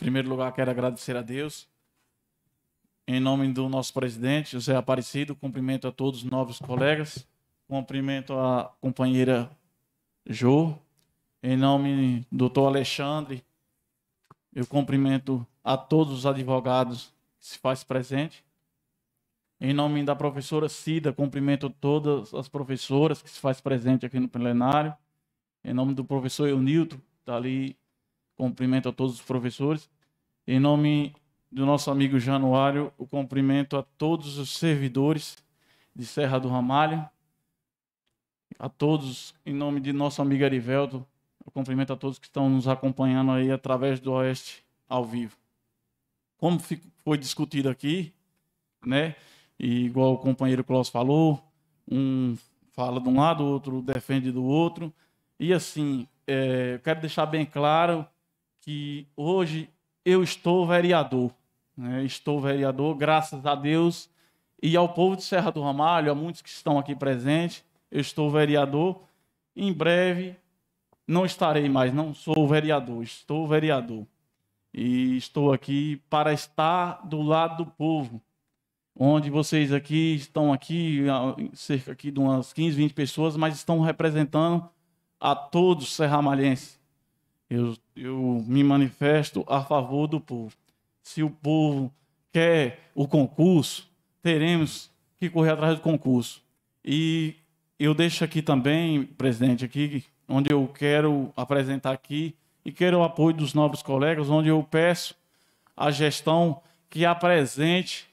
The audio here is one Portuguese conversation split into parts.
Em primeiro lugar, quero agradecer a Deus. Em nome do nosso presidente, José Aparecido, cumprimento a todos os novos colegas. Cumprimento a companheira Jo. Em nome do doutor Alexandre, eu cumprimento a todos os advogados que se faz presente. Em nome da professora Cida, cumprimento todas as professoras que se faz presente aqui no plenário. Em nome do professor Eunilton, que está ali cumprimento a todos os professores. Em nome do nosso amigo Januário, o cumprimento a todos os servidores de Serra do Ramalho. A todos, em nome de nosso amigo Arivelto, o cumprimento a todos que estão nos acompanhando aí através do Oeste ao vivo. Como foi discutido aqui, né? E igual o companheiro Klaus falou, um fala de um lado, o outro defende do outro. E assim, é, eu quero deixar bem claro que hoje eu estou vereador. Né? Estou vereador, graças a Deus e ao povo de Serra do Ramalho, a muitos que estão aqui presentes. Eu estou vereador. Em breve não estarei mais, não sou vereador, estou vereador. E estou aqui para estar do lado do povo. Onde vocês aqui estão aqui, cerca aqui de umas 15, 20 pessoas, mas estão representando a todos serramalhenses eu, eu me manifesto a favor do povo. Se o povo quer o concurso, teremos que correr atrás do concurso. E eu deixo aqui também, presidente, aqui onde eu quero apresentar aqui e quero o apoio dos novos colegas, onde eu peço à gestão que apresente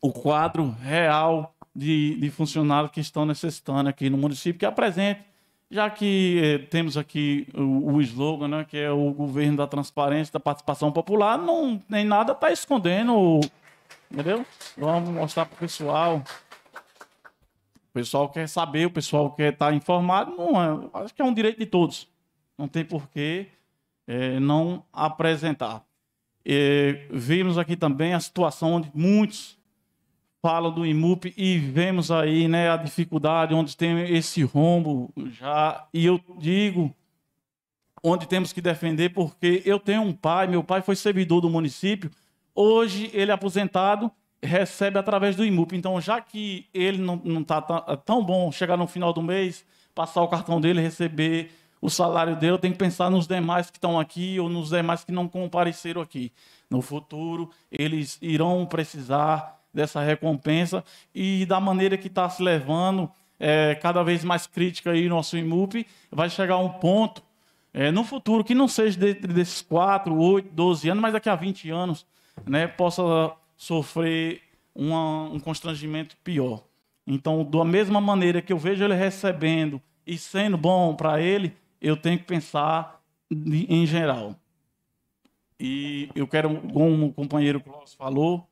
o quadro real de, de funcionários que estão necessitando aqui no município, que apresente já que eh, temos aqui o, o slogan, né, que é o governo da transparência, da participação popular, não nem nada está escondendo, entendeu? Vamos mostrar para o pessoal. O pessoal quer saber, o pessoal quer estar tá informado, não é, acho que é um direito de todos. Não tem porquê é, eh, não apresentar. E, eh, vimos aqui também a situação onde muitos falo do IMUP e vemos aí né, a dificuldade onde tem esse rombo já. E eu digo onde temos que defender, porque eu tenho um pai, meu pai foi servidor do município, hoje ele é aposentado, recebe através do IMUP. Então, já que ele não está tão bom chegar no final do mês, passar o cartão dele, receber o salário dele, eu tenho que pensar nos demais que estão aqui ou nos demais que não compareceram aqui. No futuro, eles irão precisar dessa recompensa e da maneira que está se levando, é, cada vez mais crítica aí nosso IMUP, vai chegar um ponto é, no futuro, que não seja dentro desses 4, 8, 12 anos, mas daqui a 20 anos, né, possa sofrer uma, um constrangimento pior. Então, da mesma maneira que eu vejo ele recebendo e sendo bom para ele, eu tenho que pensar em geral. E eu quero, como o companheiro Clóvis falou,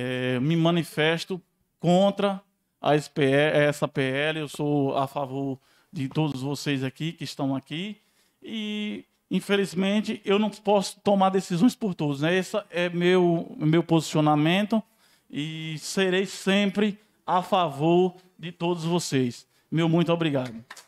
é, me manifesto contra a SPL, essa PL, eu sou a favor de todos vocês aqui que estão aqui e infelizmente eu não posso tomar decisões por todos, né? Esse é meu meu posicionamento e serei sempre a favor de todos vocês. Meu muito obrigado.